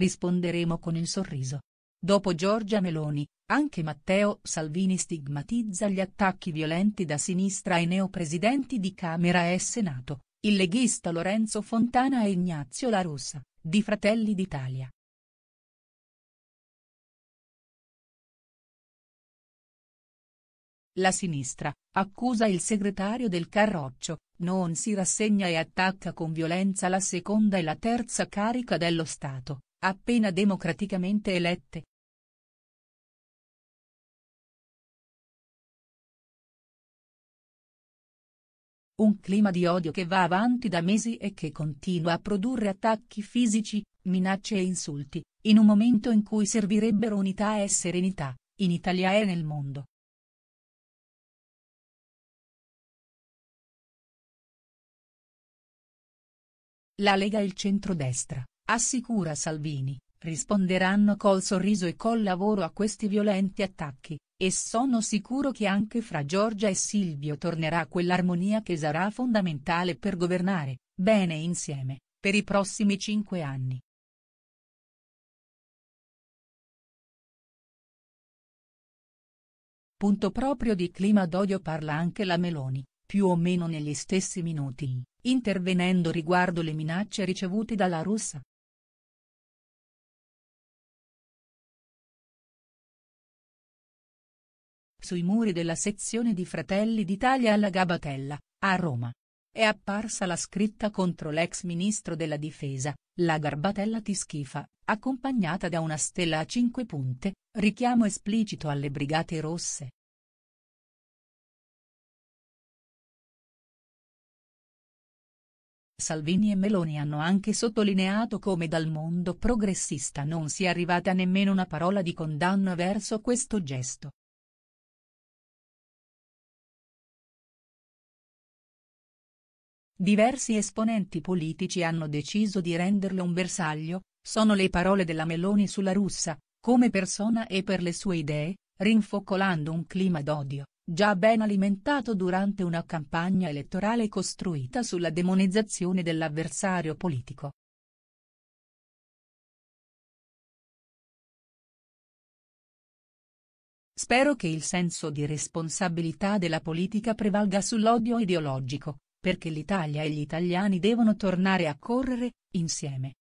risponderemo con il sorriso. Dopo Giorgia Meloni, anche Matteo Salvini stigmatizza gli attacchi violenti da sinistra ai neopresidenti di Camera e Senato, il leghista Lorenzo Fontana e Ignazio La Russa, di Fratelli d'Italia. La sinistra, accusa il segretario del Carroccio, non si rassegna e attacca con violenza la seconda e la terza carica dello Stato, appena democraticamente elette. Un clima di odio che va avanti da mesi e che continua a produrre attacchi fisici, minacce e insulti, in un momento in cui servirebbero unità e serenità, in Italia e nel mondo. La Lega e il centrodestra assicura Salvini, risponderanno col sorriso e col lavoro a questi violenti attacchi, e sono sicuro che anche fra Giorgia e Silvio tornerà quell'armonia che sarà fondamentale per governare, bene insieme, per i prossimi cinque anni. Punto proprio di clima d'odio parla anche la Meloni, più o meno negli stessi minuti, intervenendo riguardo le minacce ricevute dalla Russia. presso i muri della sezione di Fratelli d'Italia alla Gabatella, a Roma. È apparsa la scritta contro l'ex ministro della difesa, la Garbatella ti schifa, accompagnata da una stella a cinque punte, richiamo esplicito alle Brigate Rosse. Salvini e Meloni hanno anche sottolineato come dal mondo progressista non sia arrivata nemmeno una parola di condanna verso questo gesto. Diversi esponenti politici hanno deciso di renderlo un bersaglio, sono le parole della Meloni sulla russa, come persona e per le sue idee, rinfocolando un clima d'odio, già ben alimentato durante una campagna elettorale costruita sulla demonizzazione dell'avversario politico. Spero che il senso di responsabilità della politica prevalga sull'odio ideologico, perché l'Italia e gli italiani devono tornare a correre, insieme,